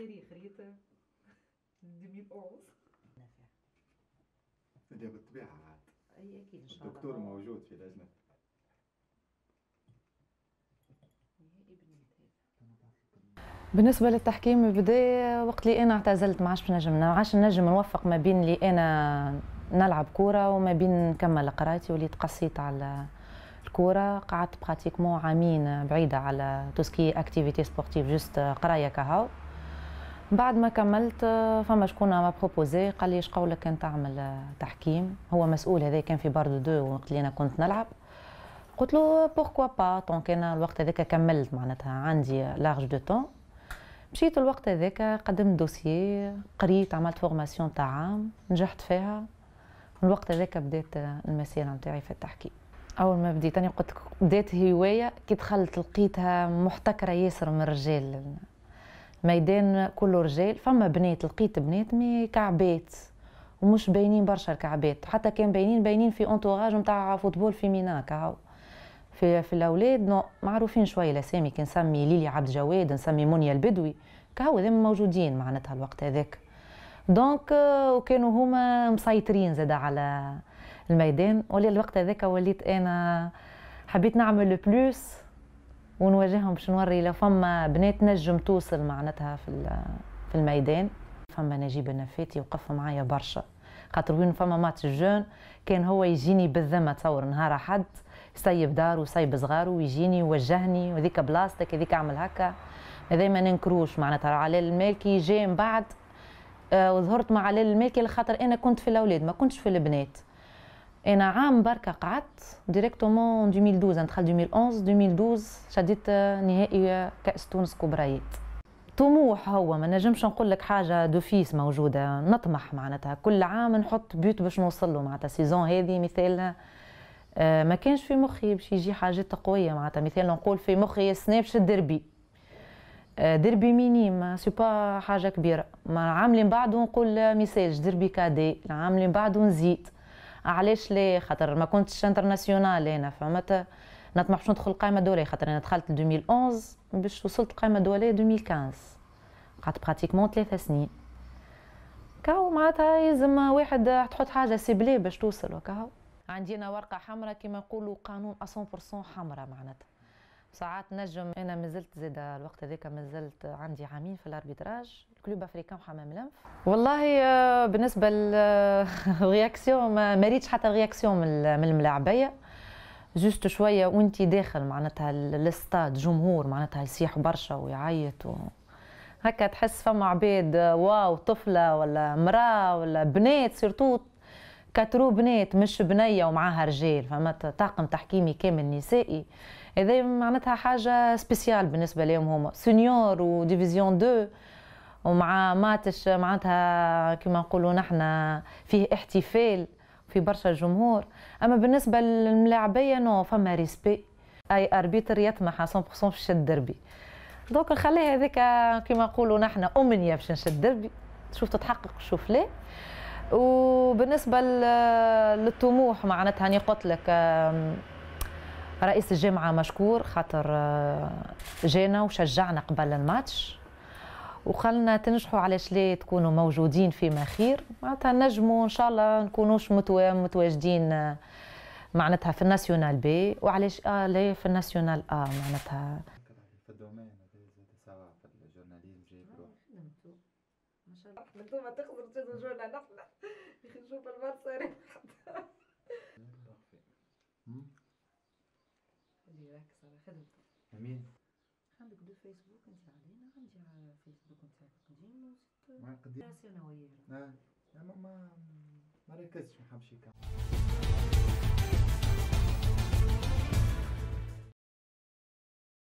تاريخ ريتا 2011 نافع اللي بالطبيعة عاد اي اكيد ان شاء الله الدكتور موجود في اللجنة بالنسبه للتحكيم بدا وقت اللي انا اعتزلت ما عادش نجم ما نعم، عادش نجم نوفق ما بين اللي انا نلعب كوره وما بين نكمل قرايتي وليت قصيت على الكوره قعدت براتيكمون عامين بعيده على توسكي اكتيفيتي سبورتيف جوست قرايه كهو بعد ما كملت فما شكون ما بروبوزي قال لي اش قولك كان تعمل تحكيم هو مسؤول هذا كان في باردو دو وقت اللي انا كنت نلعب قلت له بوركوا با دونك انا الوقت هذاك كملت معناتها عندي لارج دو طون مشيت الوقت هذاك قدمت دوسي قريت عملت فورماسيون تاع عام نجحت فيها الوقت هذاك بدات المسيره نتاعي في التحكيم اول ما بديت انا قلت بدات هوايه كي دخلت لقيتها محتكره ياسر من الرجال ميدان كله رجال فما بنات لقيت بنات مي كعبات ومش باينين برشا الكعبات حتى كان باينين باينين في انتوراج نتاع فوتبول فيمينا كاو في في الاولاد نو معروفين شويه الاسامي كي نسمي ليلي عبد جواد نسمي منيا البدوي كاو هذم موجودين معناتها الوقت هذاك دونك آه، وكانوا هما مسيطرين زاد على الميدان ولي الوقت هذاك وليت انا حبيت نعمل بلوس ونواجههم باش نوري لو فما بنات نجم توصل معناتها في في الميدان فما نجيب النفاتي وقف معايا برشا خاطر وين فما ماتش جون كان هو يجيني بالذمة تصور نهار أحد يسيب دار ويسيب صغار ويجيني يوجهني وذيك بلاصتك هذيك اعمل هكا هذا ما ننكروش معناتها على المالكي جاي من بعد آه، وظهرت مع علي المالكي لخاطر انا كنت في الاولاد ما كنتش في البنات انا عام بركة قعدت ديريكتومون 2012 ندخل 2011 2012 شديت نهائي كاس تونس كبريات طموح هو ما نجمش نقول لك حاجه دوفيس موجوده نطمح معناتها كل عام نحط بيوت باش نوصل له معناتها سيزون هذه مثال آه، ما كانش في مخي باش يجي حاجات قويه معناتها مثال نقول في مخي السنه باش الدربي دربي مينيم سي با حاجه كبيره ما عاملين بعده نقول مثال دربي كادي عاملين بعده نزيد علاش لا خاطر ما كنتش انترناسيونال انا فهمت نطمح باش ندخل القائمه الدوليه خاطر انا دخلت 2011 باش وصلت القائمه الدوليه 2015 قعدت براتيكمون ثلاثة سنين كاو معناتها يلزم واحد تحط حاجه سيبلي باش توصل وكاو عندي انا ورقه حمراء كما يقولوا قانون 100% حمراء معناتها ساعات نجم انا مازلت زيد الوقت هذاك مازلت عندي عامين في الاربيتراج الكلوب افريكان وحمام الانف والله آه، بالنسبه للرياكسيون ما مريتش حتى رياكسيون من الملاعبيه جوست شويه وانت داخل معناتها الاستاد جمهور معناتها يصيح برشا ويعيط و... هكا تحس فما عباد آه، واو طفله ولا مراه ولا بنات سيرتو كترو بنات مش بنيه ومعاها رجال فما طاقم تحكيمي كامل نسائي هذا معناتها حاجه سبيسيال بالنسبه لهم هما سونيور وديفيزيون دو ومع ماتش معناتها كما نقولوا نحن فيه احتفال في برشا جمهور اما بالنسبه للملاعبيه نو فما ريسبي اي اربيتر يطمح 100% في شد دربي دونك نخليها هذيك كما نقولوا نحن امنيه باش نشد دربي تشوف تتحقق شوف لا وبالنسبه للطموح معناتها اني قلت لك رئيس الجامعه مشكور خاطر آه، جانا وشجعنا قبل الماتش وخلنا تنجحوا علاش لا تكونوا موجودين فيما خير معناتها نجموا ان شاء الله نكونوش متواجدين آه، معناتها في الناسيونال بي وعلاش اه لا في الناسيونال اه معناتها ما شاء الله من دون ما تخزر تزوجونا نحن نشوف المال صايرين ديرك صراحة خدمته امين عندك دو فيسبوك انت علينا عندي على فيسبوك نتاعك قديم وزدت ما قديم راسي انا وياه اه ما ما ما ركزتش ما حبش يكمل